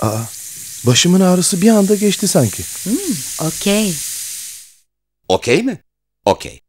Aa, başımın ağrısı bir anda geçti sanki. Hmm, okey. Okey mi? Okey.